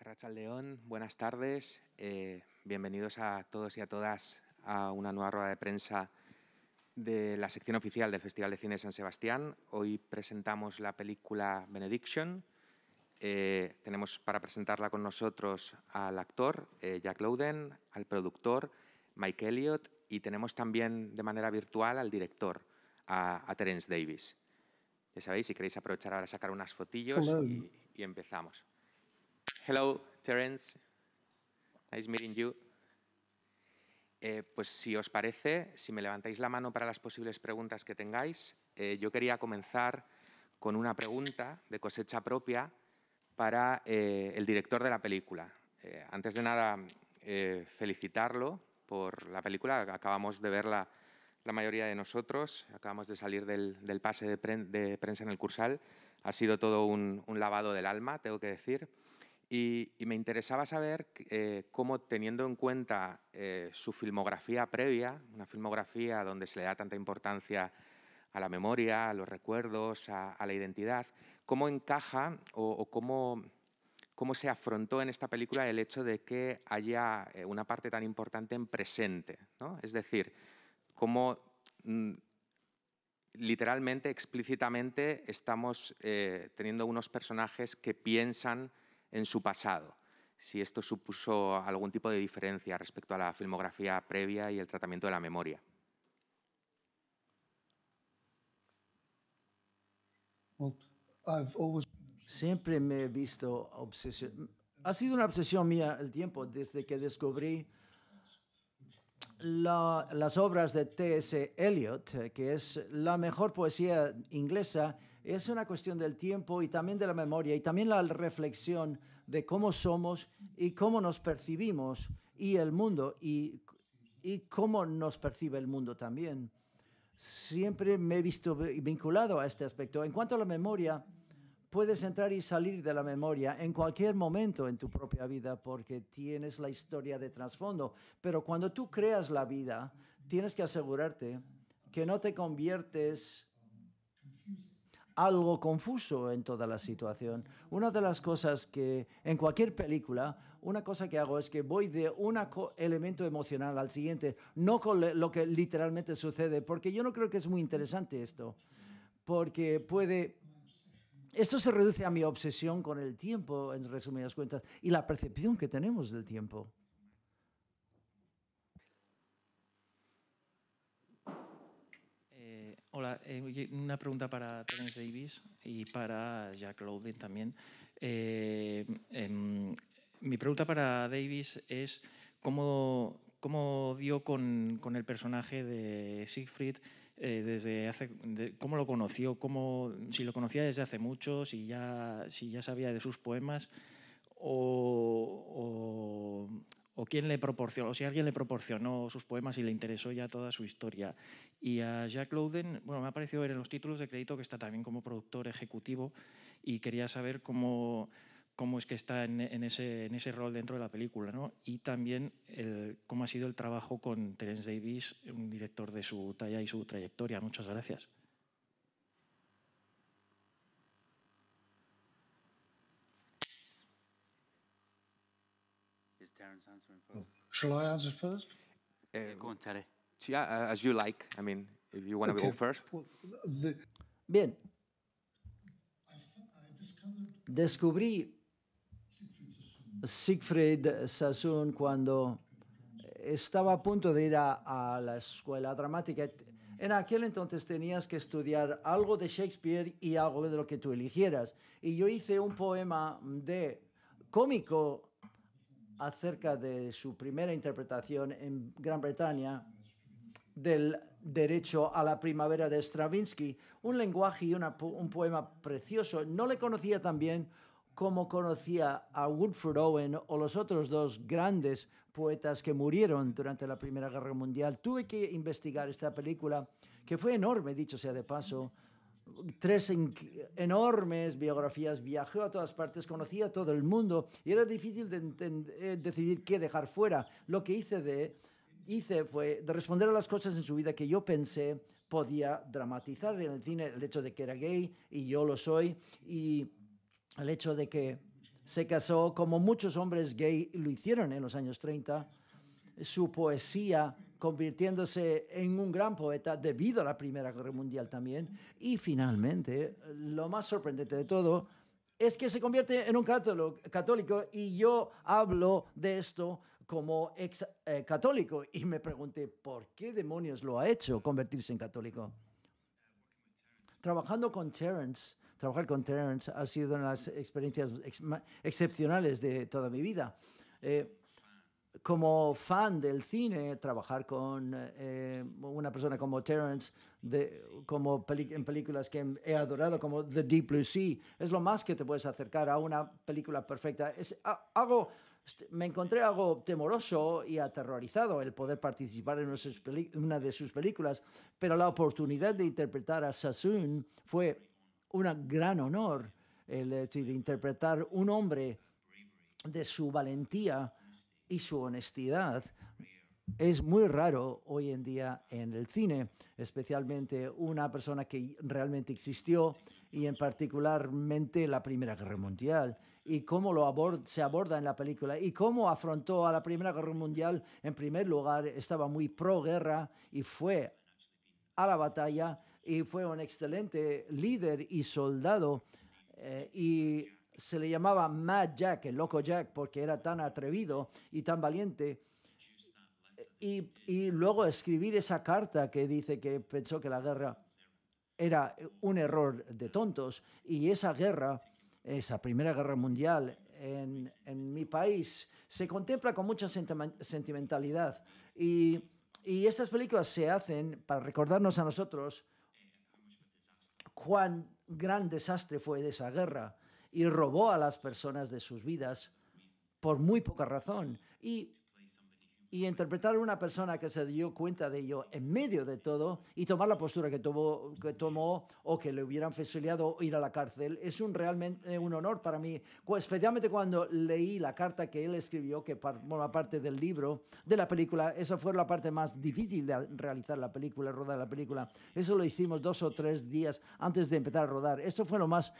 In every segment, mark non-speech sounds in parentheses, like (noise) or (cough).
Rachel León, buenas tardes. Eh, bienvenidos a todos y a todas a una nueva rueda de prensa de la sección oficial del Festival de Cine San Sebastián. Hoy presentamos la película Benediction. Eh, tenemos para presentarla con nosotros al actor eh, Jack Lowden, al productor Mike Elliott y tenemos también de manera virtual al director, a, Terence Davis. Ya sabéis, si queréis aprovechar ahora a sacar unas fotillos y empezamos. Hello, Terence. Nice meeting you. Eh, pues si os parece, si me levantáis la mano para las posibles preguntas que tengáis, eh, yo quería comenzar con una pregunta de cosecha propia para eh, el director de la película. antes de nada, felicitarlo por la película. Acabamos de verla la mayoría de nosotros. Acabamos de salir del, pase de, prensa en el Cursal. Ha sido todo un lavado del alma, tengo que decir. Y, me interesaba saber eh, cómo, teniendo en cuenta eh, su filmografía previa, una filmografía donde se le da tanta importancia a la memoria, a los recuerdos, a, la identidad, cómo encaja o, cómo, se afrontó en esta película el hecho de que haya eh, una parte tan importante en presente. Es decir, cómo mm, literalmente, explícitamente, estamos teniendo unos personajes que piensan en su pasado, si esto supuso algún tipo de diferencia respecto a la filmografía previa y el tratamiento de la memoria. Siempre me he visto obsesionado. Ha sido una obsesión mía el tiempo desde que descubrí las obras de T.S. Eliot, eh, que es la mejor poesía inglesa es una cuestión del tiempo y también de la memoria y también la reflexión de cómo somos y cómo nos percibimos y el mundo y, cómo nos percibe el mundo también. Siempre me he visto vinculado a este aspecto. En cuanto a la memoria, puedes entrar y salir de la memoria en cualquier momento en tu propia vida porque tienes la historia de trasfondo. Pero cuando tú creas la vida, tienes que asegurarte que no te conviertes algo confuso en toda la situación. Una de las cosas que en cualquier película, una cosa que hago es que voy de un elemento emocional al siguiente, no con lo que literalmente sucede, porque yo no creo que es muy interesante esto, porque puede... Esto se reduce a mi obsesión con el tiempo, en resumidas cuentas, y la percepción que tenemos del tiempo. Hola, eh, una pregunta para Terence Davis y para Jack Lowden también. Eh, em, mi pregunta para Davis es cómo, cómo dio con, el personaje de Siegfried eh, desde hace, cómo lo conoció, cómo, si lo conocía desde hace mucho, si ya, si ya sabía de sus poemas o o quién le proporcionó, si alguien le proporcionó sus poemas y le interesó ya toda su historia. Y a Jack Lowden, bueno, me ha parecido ver en los títulos de crédito que está también como productor ejecutivo y quería saber cómo, cómo es que está en, ese, en, ese, rol dentro de la película, Y también cómo ha sido el trabajo con Terence Davis, un director de su talla y su trayectoria. Muchas gracias. Shall I Bien. Descubrí Siegfried Sassoon cuando estaba a punto de ir a, a la escuela dramática. En aquel entonces tenías que estudiar algo de Shakespeare y algo de lo que tú eligieras. Y yo hice un poema de cómico acerca de su primera interpretación en Gran Bretaña del derecho a la primavera de Stravinsky, un lenguaje y un poema precioso. No le conocía tan bien como conocía a Woodford Owen o los otros dos grandes poetas que murieron durante la Primera Guerra Mundial. Tuve que investigar esta película, que fue enorme, dicho sea de paso, tres enormes biografías, viajó a todas partes, conocía a todo el mundo y era difícil eh, decidir qué dejar fuera. Lo que hice, de, hice fue de responder a las cosas en su vida que yo pensé podía dramatizar en el cine, el hecho de que era gay y yo lo soy y el hecho de que se casó como muchos hombres gay lo hicieron en los años 30, su poesía convirtiéndose en un gran poeta debido a la Primera Guerra Mundial también. Y finalmente, lo más sorprendente de todo es que se convierte en un católico y yo hablo de esto como ex eh, católico y me pregunté, ¿por qué demonios lo ha hecho convertirse en católico? Trabajando con Terence, trabajar con Terence ha sido una de las experiencias excepcionales de toda mi vida. Eh, como fan del cine, trabajar con eh, una persona como Terence, como en películas que he adorado, como The Deep Blue Sea, es lo más que te puedes acercar a una película perfecta. Este, me encontré algo temoroso y aterrorizado el poder participar en una de sus películas, pero la oportunidad de interpretar a Sassoon fue un gran honor, el, el interpretar un hombre de su valentía y su honestidad es muy raro hoy en día en el cine, especialmente una persona que realmente existió y en particularmente la Primera Guerra Mundial y cómo lo se aborda en la película y cómo afrontó a la Primera Guerra Mundial. En primer lugar, estaba muy pro guerra y fue a la batalla y fue un excelente líder y soldado eh, y se le llamaba Mad Jack, el loco Jack, porque era tan atrevido y tan valiente. Y, luego escribir esa carta que dice que pensó que la guerra era un error de tontos. Y esa guerra, esa Primera Guerra Mundial en, mi país, se contempla con mucha sentimentalidad. Y, y estas películas se hacen para recordarnos a nosotros cuán gran desastre fue esa guerra y robó a las personas de sus vidas por muy poca razón. Y, y interpretar a una persona que se dio cuenta de ello en medio de todo y tomar la postura que, tomó, que tomó o que le hubieran fusilado o ir a la cárcel es un, realmente eh, un honor para mí, especialmente cuando leí la carta que él escribió, que forma parte del libro, de la película. Esa fue la parte más difícil de realizar la película, rodar la película. Eso lo hicimos dos o tres días antes de empezar a rodar. Esto fue lo más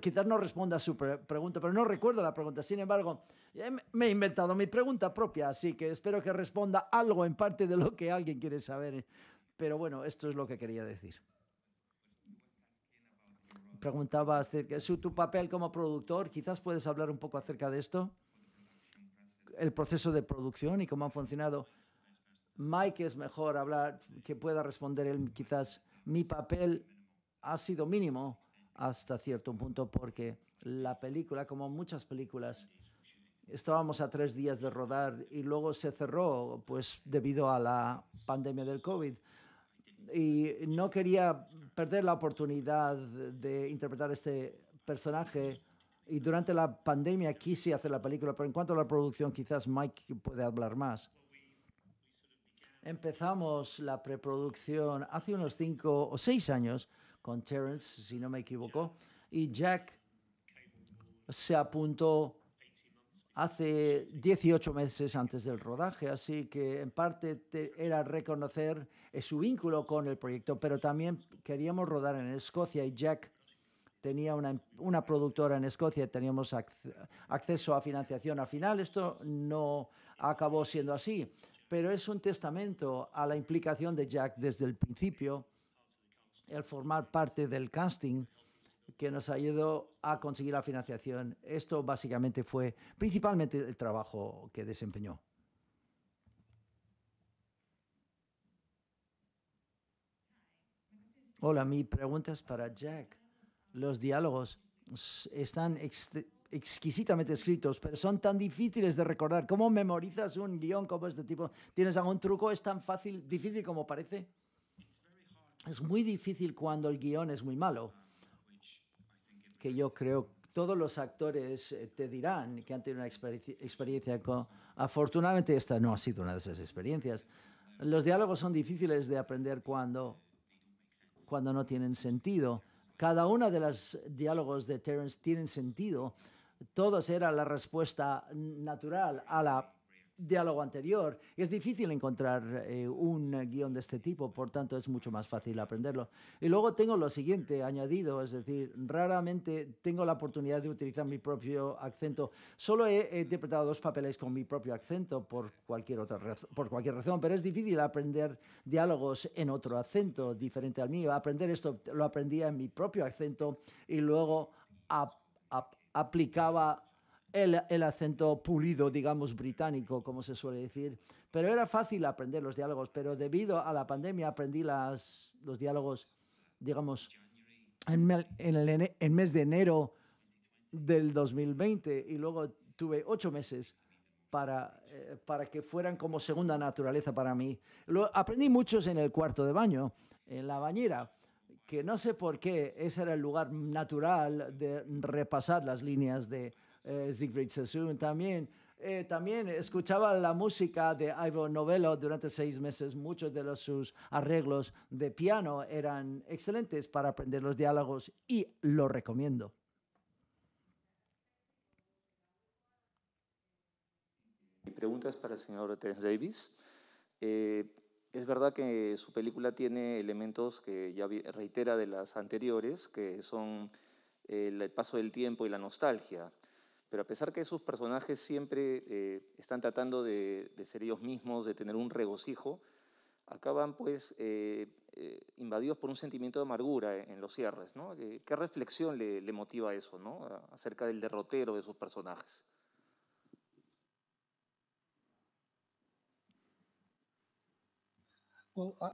quizás no responda a su pregunta, pero no recuerdo la pregunta. Sin embargo, eh, me he inventado mi pregunta propia, así que espero que responda algo en parte de lo que alguien quiere saber. Pero bueno, esto es lo que quería decir. Preguntaba acerca su tu papel como productor. Quizás puedes hablar un poco acerca de esto, el proceso de producción y cómo ha funcionado. Mike es mejor hablar que pueda responder él. Quizás mi papel ha sido mínimo hasta cierto punto porque la película, como muchas películas, estábamos a tres días de rodar y luego se cerró pues debido a la pandemia del COVID. Y no quería perder la oportunidad de interpretar este personaje. Y durante la pandemia quise hacer la película, pero en cuanto a la producción, quizás Mike puede hablar más. Empezamos la preproducción hace unos cinco o seis años con Terence, si no me equivoco, y Jack se apuntó hace 18 meses antes del rodaje, así que en parte era reconocer eh, su vínculo con el proyecto, pero también queríamos rodar en Escocia y Jack tenía una, productora en Escocia, teníamos acceso a financiación. Al final esto no acabó siendo así, pero es un testamento a la implicación de Jack desde el principio el formar parte del casting que nos ayudó a conseguir la financiación. Esto básicamente fue principalmente el trabajo que desempeñó. Hola, mi pregunta es para Jack. Los diálogos están exquisitamente escritos, pero son tan difíciles de recordar. ¿Cómo memorizas un guión como este tipo? ¿Tienes algún truco? ¿Es tan fácil, difícil como parece? Es muy difícil cuando el guión es muy malo, que yo creo todos los actores eh, te dirán que han tenido una experiencia, con... Afortunadamente esta no ha sido una de esas experiencias. Los diálogos son difíciles de aprender cuando, cuando no tienen sentido. Cada uno de los diálogos de Terence tienen sentido. Todos eran la respuesta natural a la diálogo anterior. Es difícil encontrar eh, un guión de este tipo, por tanto es mucho más fácil aprenderlo. Y luego tengo lo siguiente añadido, es decir, raramente tengo la oportunidad de utilizar mi propio acento. Solo he, interpretado dos papeles con mi propio acento por cualquier, otra razón, por cualquier razón, pero es difícil aprender diálogos en otro acento diferente al mío. Aprender esto lo aprendía en mi propio acento y luego aplicaba el, acento pulido, digamos, británico, como se suele decir. Pero era fácil aprender los diálogos, pero debido a la pandemia aprendí las, los diálogos, digamos, en, el, mes de enero del 2020 y luego tuve ocho meses para, eh, para que fueran como segunda naturaleza para mí. aprendí muchos en el cuarto de baño, en la bañera, que no sé por qué ese era el lugar natural de repasar las líneas de, eh, Siegfried Sassoon también. Eh, también escuchaba la música de Ivo Novello durante seis meses. Muchos de los, sus arreglos de piano eran excelentes para aprender los diálogos y lo recomiendo. Mi pregunta es para el señor Terence Davis. Eh, es verdad que su película tiene elementos que ya reitera de las anteriores, que son el paso del tiempo y la nostalgia. Pero a pesar que sus personajes siempre eh, están tratando de, ser ellos mismos, de tener un regocijo, acaban pues eh, eh, invadidos por un sentimiento de amargura en, los cierres. ¿Qué reflexión le, motiva eso acerca del derrotero de sus personajes? Ah,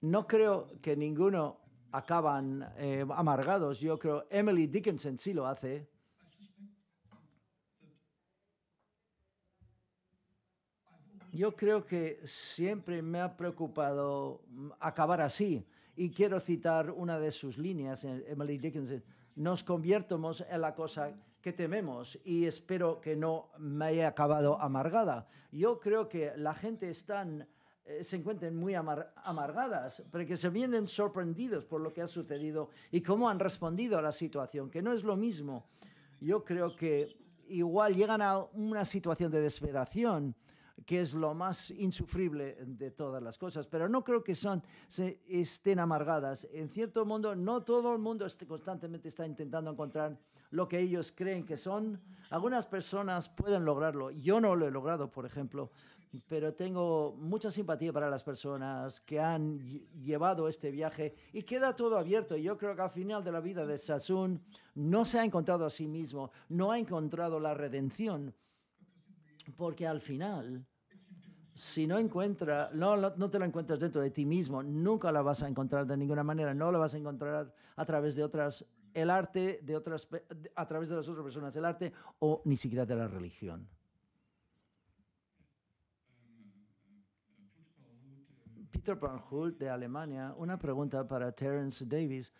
no creo que ninguno acaban amargados. Yo creo Emily Dickinson sí lo hace yo creo que siempre me ha preocupado mm, acabar así. Y quiero citar una de sus líneas, eh, Emily Dickinson, nos conviertamos en la cosa que tememos y espero que no me haya acabado amargada. Yo creo que la gente están, eh, se encuentren muy amargadas, pero porque se vienen sorprendidos por lo que ha sucedido y cómo han respondido a la situación, que no es lo mismo. Yo creo que igual llegan a una situación de desesperación que es lo más insufrible de todas las cosas, pero no creo que son, estén amargadas. En cierto mundo, no todo el mundo constantemente está intentando encontrar lo que ellos creen que son. Algunas personas pueden lograrlo. Yo no lo he logrado, por ejemplo, pero tengo mucha simpatía para las personas que han llevado este viaje y queda todo abierto. Yo creo que al final de la vida de Sassoon no se ha encontrado a sí mismo, no ha encontrado la redención porque al final, si no encuentras, no, te la encuentras dentro de ti mismo, nunca la vas a encontrar de ninguna manera, no la vas a encontrar a través de otras, el arte de otras, a través de las otras personas, el arte o ni siquiera de la religión. Peter Panhult de Alemania, una pregunta para Terence Davis.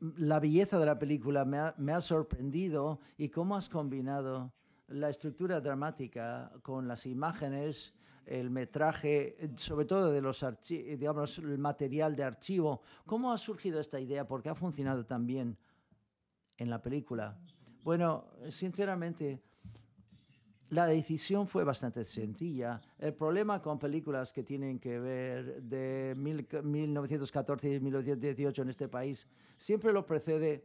la belleza de la película me ha, sorprendido y cómo has combinado la estructura dramática con las imágenes, el metraje, sobre todo de los el material de archivo. ¿Cómo ha surgido esta idea? ¿Por qué ha funcionado tan bien en la película. Bueno, sinceramente, la decisión fue bastante sencilla. El problema con películas que tienen que ver de 1914 y 1918 en este país siempre lo precede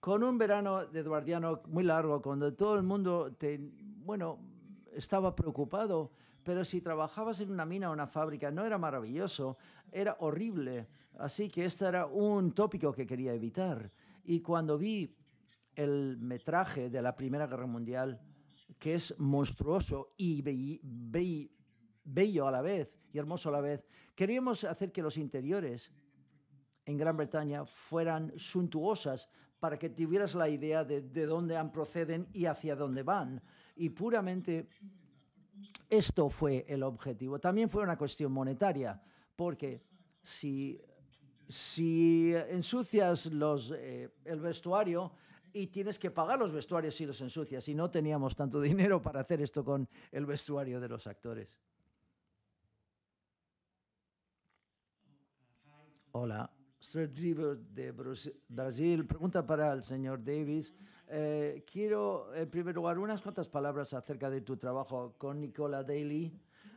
con un verano de Eduardiano muy largo, cuando todo el mundo bueno, estaba preocupado, pero si trabajabas en una mina o una fábrica no era maravilloso, era horrible. Así que este era un tópico que quería evitar. Y cuando vi el metraje de la Primera Guerra Mundial, que es monstruoso y bello a la vez y hermoso a la vez. Queríamos hacer que los interiores en Gran Bretaña fueran suntuosas para que tuvieras la idea de, de dónde proceden y hacia dónde van. Y puramente esto fue el objetivo. También fue una cuestión monetaria, porque si, si ensucias los, eh, el vestuario, y tienes que pagar los vestuarios si los ensucias. Y no teníamos tanto (laughs) dinero para hacer esto con el vestuario de los actores. Hola, Fred River de Brasil. Pregunta para el señor Davis. Eh, quiero, en primer lugar, unas cuantas palabras acerca de tu trabajo con Nicola Daly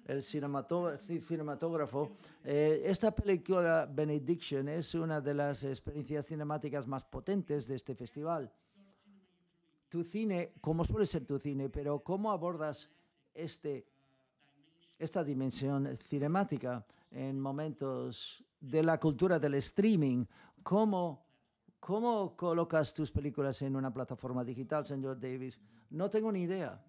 el cinematógrafo. Eh, esta película, Benediction, es una de las experiencias cinemáticas más potentes de este festival. Tu cine, como suele ser tu cine, pero ¿cómo abordas este, esta dimensión cinemática en momentos de la cultura del streaming? ¿Cómo ¿cómo colocas tus películas en una plataforma digital, señor Davis? No tengo ni idea,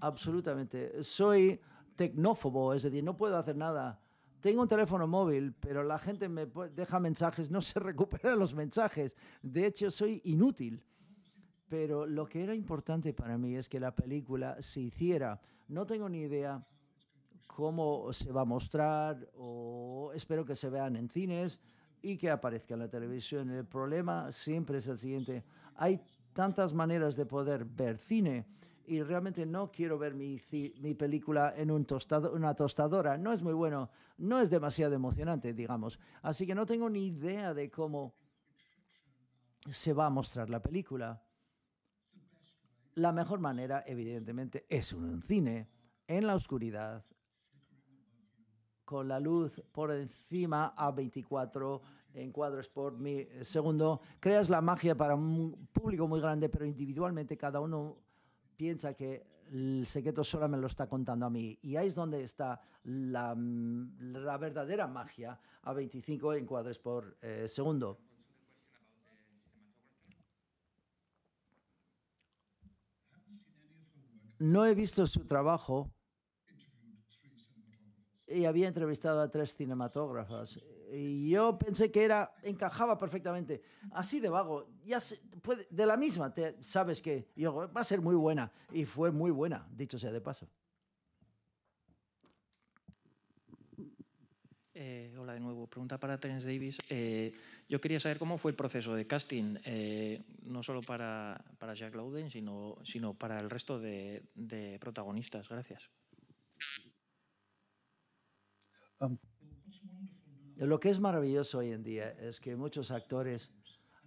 absolutamente. Soy tecnófobo, es decir, no puedo hacer nada. Tengo un teléfono móvil, pero la gente me deja mensajes, no se (laughs) recuperan los mensajes. De hecho, soy inútil. Pero lo que era importante para mí es que la película se hiciera. No tengo ni idea cómo se va a mostrar o espero que se vean en cines y que aparezca en la televisión. El problema siempre es el siguiente. Hay tantas maneras de poder ver cine y realmente no quiero ver mi, película en una tostadora. No es muy bueno, no es demasiado emocionante, digamos. Así que no tengo ni idea de cómo se va a mostrar la película. La mejor manera, evidentemente, es un cine, en la oscuridad, con la luz por encima a 24 en cuadros por Mi segundo, creas la magia para un público muy grande, pero individualmente cada uno piensa que el secreto solo me lo está contando a mí. Y ahí es donde está la, la verdadera magia a 25 encuadres por eh, segundo. No he visto su trabajo y había entrevistado a tres cinematógrafos y yo pensé que era, encajaba perfectamente. Así de vago, ya se, puede, de la misma, sabes que yo, va a ser muy buena. Y fue muy buena, dicho sea de paso. Eh, hola de nuevo. Pregunta para Terence Davis. Eh, yo quería saber cómo fue el proceso de casting, eh, no solo para, para Jack Lauden, sino, sino para el resto de, protagonistas. Gracias. Um, lo que es maravilloso hoy en día es que muchos actores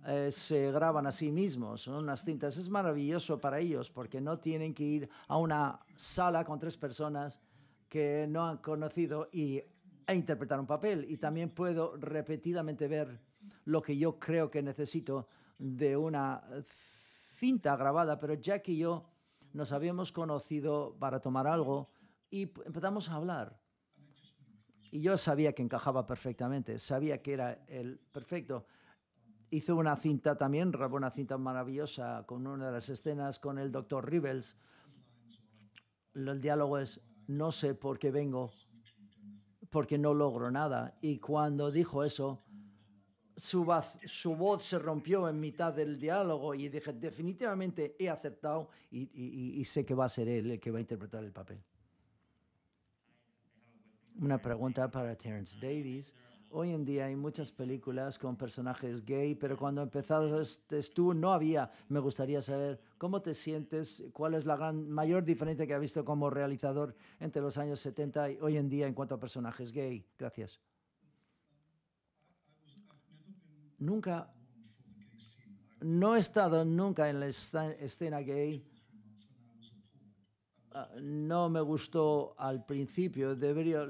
eh, se graban a sí mismos, son unas cintas. Es maravilloso para ellos porque no tienen que ir a una sala con tres personas que no han conocido y, e interpretar un papel. Y también puedo repetidamente ver lo que yo creo que necesito de una cinta grabada, pero Jack y yo nos habíamos conocido para tomar algo y empezamos a hablar. Y yo sabía que encajaba perfectamente, sabía que era el perfecto. Hizo una cinta también, grabó una cinta maravillosa con una de las escenas con el doctor Rivels. El diálogo es, no sé por qué vengo, porque no logro nada. Y cuando dijo eso, su, voz, se rompió en mitad del diálogo y dije, definitivamente he aceptado y sé que va a ser él el que va a interpretar el papel. Una pregunta para Terence Davis. Hoy en día hay muchas películas con personajes gay, pero cuando empezaste tú no había. Me gustaría saber cómo te sientes, cuál es la gran mayor diferencia que has visto como realizador entre los años 70 y hoy en día en cuanto a personajes gay. Gracias. Nunca, no he estado nunca en la escena gay Ah, no me gustó al principio, debería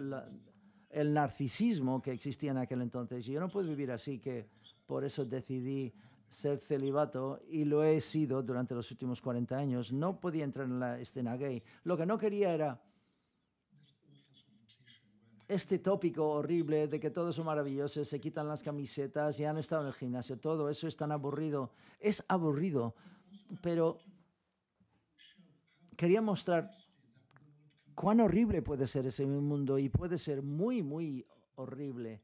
el narcisismo que existía en aquel entonces. y Yo no puedo vivir así, que por eso decidí ser celibato y lo he sido durante los últimos 40 años. No podía entrar en la escena gay. Lo que no quería era este tópico horrible de que todos son maravillosos, se quitan las camisetas y han estado en el gimnasio. Todo eso es tan aburrido. Es aburrido, pero quería mostrar cuán horrible puede ser ese mundo y puede ser muy, muy horrible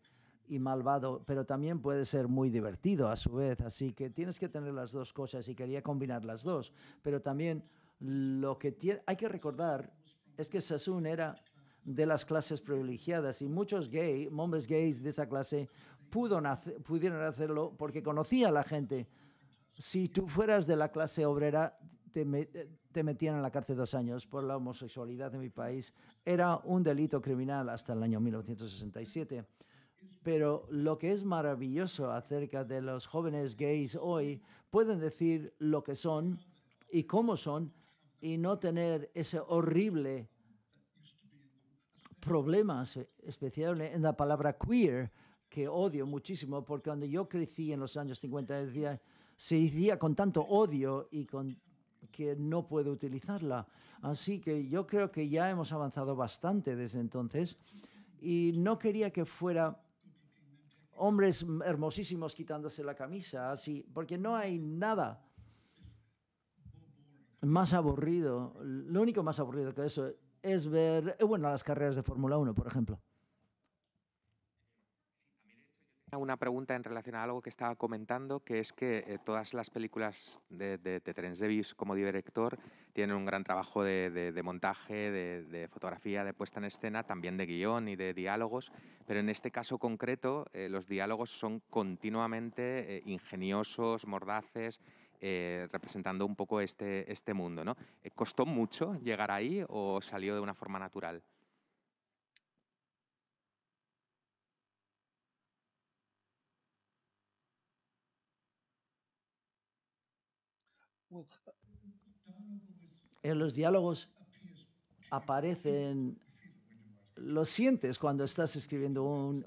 y malvado, pero también puede ser muy divertido a su vez. Así que tienes que tener las dos cosas y quería combinar las dos. Pero también lo que hay que recordar es que Sassoon era de las clases privilegiadas y muchos gay, hombres gays de esa clase pudieron hacerlo porque conocía a la gente. Si tú fueras de la clase obrera, te, te metían en la cárcel dos años por la homosexualidad en mi país. Era un delito criminal hasta el año 1967. Pero lo que es maravilloso acerca de los jóvenes gays hoy, pueden decir lo que son y cómo son y no tener ese horrible problema, especialmente en la palabra queer, que odio muchísimo, porque cuando yo crecí en los años 50 se decía con tanto odio y con que no puede utilizarla. Así que yo creo que ya hemos avanzado bastante desde entonces y no quería que fuera hombres hermosísimos quitándose la camisa, así, porque no hay nada más aburrido, lo único más aburrido que eso es ver, eh, bueno, las carreras de Fórmula 1, por ejemplo. Una pregunta en relación a algo que estaba comentando, que es que eh, todas las películas de, de, Terence Davis como director tienen un gran trabajo de, montaje, de, fotografía, de puesta en escena, también de guión y de diálogos, pero en este caso concreto eh, los diálogos son continuamente eh, ingeniosos, mordaces, representando un poco este, este mundo. ¿no? ¿Costó mucho llegar ahí o salió de una forma natural? En los diálogos aparecen, lo sientes cuando estás escribiendo un,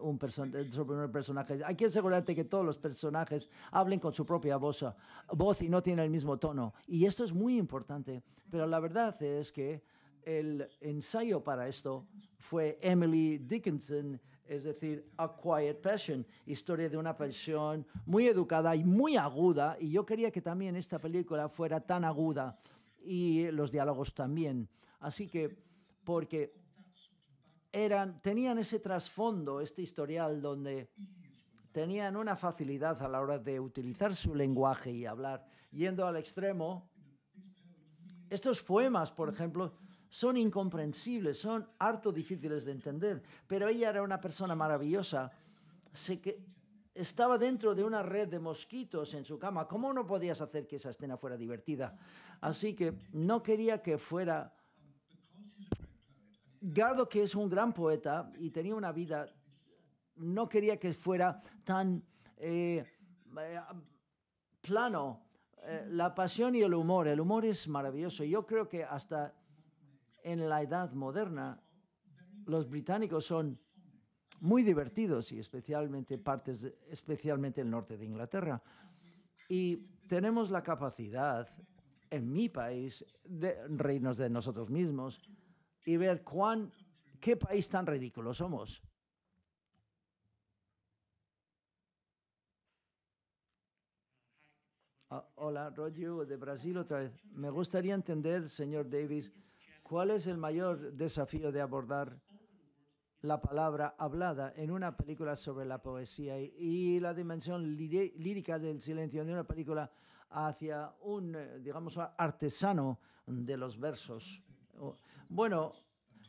sobre un personaje. Hay que asegurarte que todos los personajes hablen con su propia voz, voz y no tienen el mismo tono. Y esto es muy importante, pero la verdad es que el ensayo para esto fue Emily Dickinson es decir, A Quiet Passion, historia de una pasión muy educada y muy aguda, y yo quería que también esta película fuera tan aguda y los diálogos también. Así que, porque eran, tenían ese trasfondo, este historial donde tenían una facilidad a la hora de utilizar su lenguaje y hablar, yendo al extremo. Estos poemas, por ejemplo, son incomprensibles, son harto difíciles de entender, pero ella era una persona maravillosa, sé que estaba dentro de una red de mosquitos en su cama, ¿cómo no podías hacer que esa escena fuera divertida? Así que no quería que fuera... Gardo, que es un gran poeta y tenía una vida, no quería que fuera tan eh, plano. Eh, la pasión y el humor, el humor es maravilloso. Yo creo que hasta en la edad moderna, los británicos son muy divertidos y especialmente partes, especialmente el norte de Inglaterra. Y tenemos la capacidad en mi país de reírnos de nosotros mismos y ver cuán, qué país tan ridículo somos. Ah, hola, Roger de Brasil otra vez. Me gustaría entender, señor Davis, ¿Cuál es el mayor desafío de abordar la palabra hablada en una película sobre la poesía y, la dimensión lírica del silencio de una película hacia un, eh, digamos, artesano de los versos? Bueno,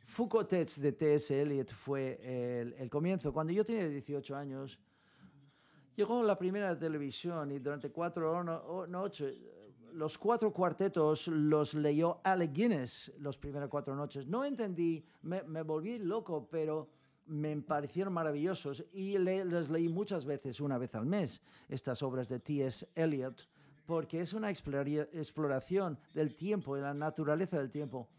Foucault tets de T.S. Eliot fue el, comienzo. Cuando yo tenía 18 años, Llegó la primera televisión y durante cuatro o no, los cuatro cuartetos los leyó Ale Guinness los primeras cuatro noches. No entendí, me, volví loco, pero me parecieron maravillosos y los les leí muchas veces, una vez al mes, estas obras de T.S. Eliot, porque es una exploración del tiempo, de la naturaleza del tiempo.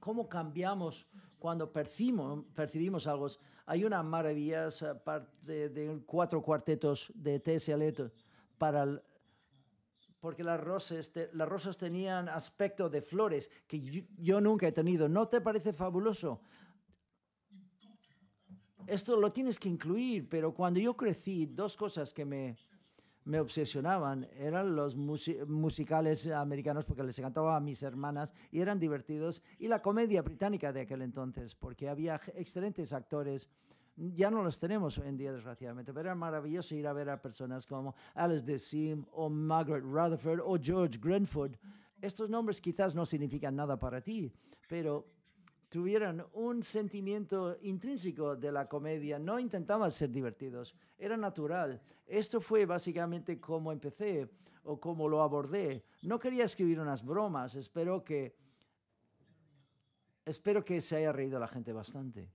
¿Cómo cambiamos cuando percibimos, percibimos algo? Hay una maravillosa parte de cuatro cuartetos de T.S. Eliot para el porque las rosas, las rosas tenían aspecto de flores que yo, nunca he tenido. ¿No te parece fabuloso? Esto lo tienes que incluir, pero cuando yo crecí, dos cosas que me, me obsesionaban eran los musicales americanos porque les encantaba a mis hermanas y eran divertidos y la comedia británica de aquel entonces porque había excelentes actores ya no los tenemos en día, desgraciadamente, pero era maravilloso ir a ver a personas como Alice de Sim o Margaret Rutherford o George Grenford. Estos nombres quizás no significan nada para ti, pero tuvieron un sentimiento intrínseco de la comedia, no intentaban ser divertidos, era natural. Esto fue básicamente cómo empecé o cómo lo abordé. No quería escribir unas bromas, espero que espero que se haya reído la gente bastante.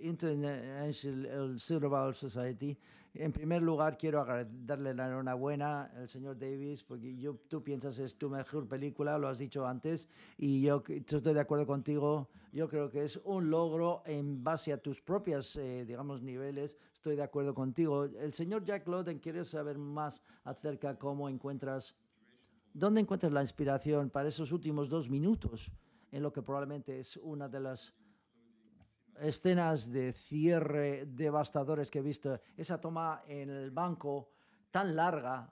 International Society. En primer lugar, quiero darle la enhorabuena al señor Davis, porque tú piensas es tu mejor película, lo has dicho antes, y yo estoy de acuerdo contigo. Yo creo que es un logro en base a tus propias, eh, digamos, niveles. Estoy de acuerdo contigo. El señor Jack Loden quiere saber más acerca cómo encuentras, dónde encuentras la inspiración para esos últimos dos minutos, en lo que probablemente es una de las escenas de cierre devastadores que he visto, esa toma en el banco tan larga,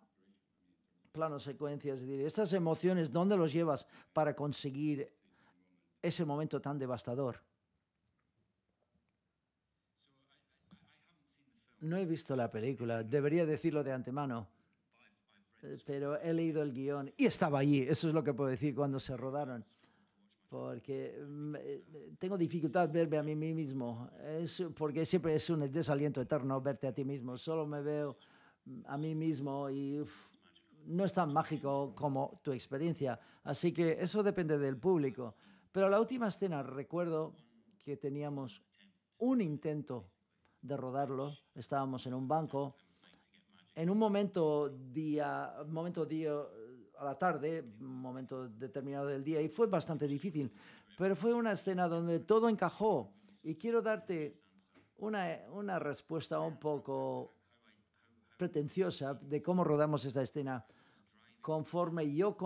plano secuencias, es decir, estas emociones, ¿dónde los llevas para conseguir ese momento tan devastador? No he visto la película, debería decirlo de antemano, eh, pero he leído el guión y estaba allí, eso es lo que puedo decir cuando se rodaron porque mm, eh, eh, tengo dificultad verme a mí mismo, es porque siempre es un desaliento eterno verte a ti mismo, solo me veo mm, a mí mismo y no es tan mágico como tu experiencia, así que eso depende del público. Pero la última escena, recuerdo que teníamos un intento de rodarlo, estábamos en un banco, en un momento día, momento día a la tarde, momento determinado del día, y fue bastante difícil, pero fue una escena donde todo encajó. Y quiero darte una, una respuesta un poco pretenciosa de cómo rodamos esta escena. Conforme yo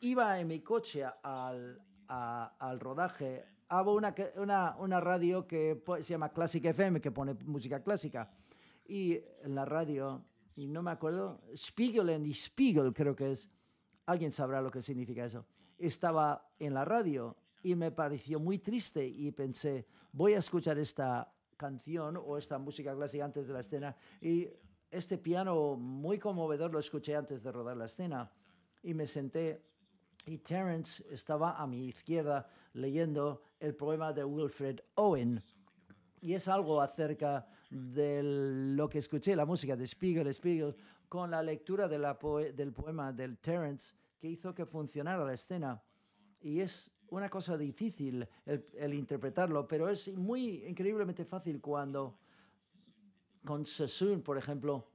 iba en mi coche al, al rodaje, hago una, una, una radio que se llama Classic FM, que pone música clásica. Y en la radio y no me acuerdo, Spiegel y Spiegel creo que es, alguien sabrá lo que significa eso. Estaba en la radio y me pareció muy triste y pensé, voy a escuchar esta canción o esta música clásica antes de la escena. Y este piano muy conmovedor lo escuché antes de rodar la escena. Y me senté y Terence estaba a mi izquierda leyendo el poema de Wilfred Owen. Y es algo acerca de lo que escuché, la música de Spiegel, Spiegel, con la lectura del poema del Terence que hizo que funcionara la escena. Y es una cosa difícil el, interpretarlo, pero es muy increíblemente fácil cuando con Sassoon, por ejemplo,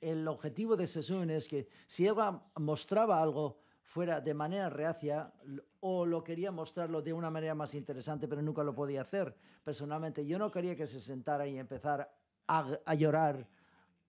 el objetivo de Sassoon es que si ella mostraba algo fuera de manera reacia o lo quería mostrarlo de una manera más interesante, pero nunca lo podía hacer. Personalmente, yo no quería que se sentara y empezara a llorar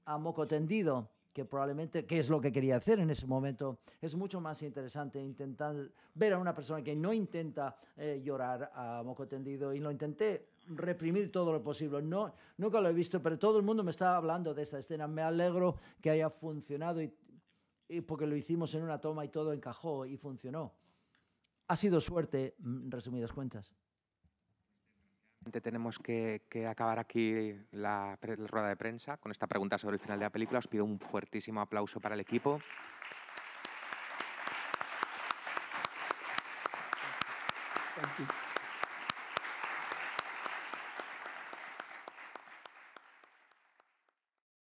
a moco tendido, que probablemente, que es lo que quería hacer en ese momento, es mucho más interesante intentar ver a una persona que no intenta eh, llorar a moco tendido y lo intenté reprimir todo lo posible. No, nunca lo he visto, pero todo el mundo me está hablando de esta escena. Me alegro que haya funcionado y, porque lo hicimos en una toma y todo encajó y funcionó. Ha sido suerte, en mm, resumidas cuentas tenemos que, acabar aquí la, rueda de prensa con esta pregunta sobre el final de la película. Os pido un fuertísimo aplauso para el equipo.